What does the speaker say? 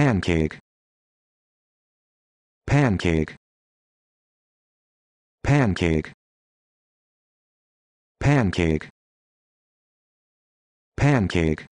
pancake pancake pancake pancake pancake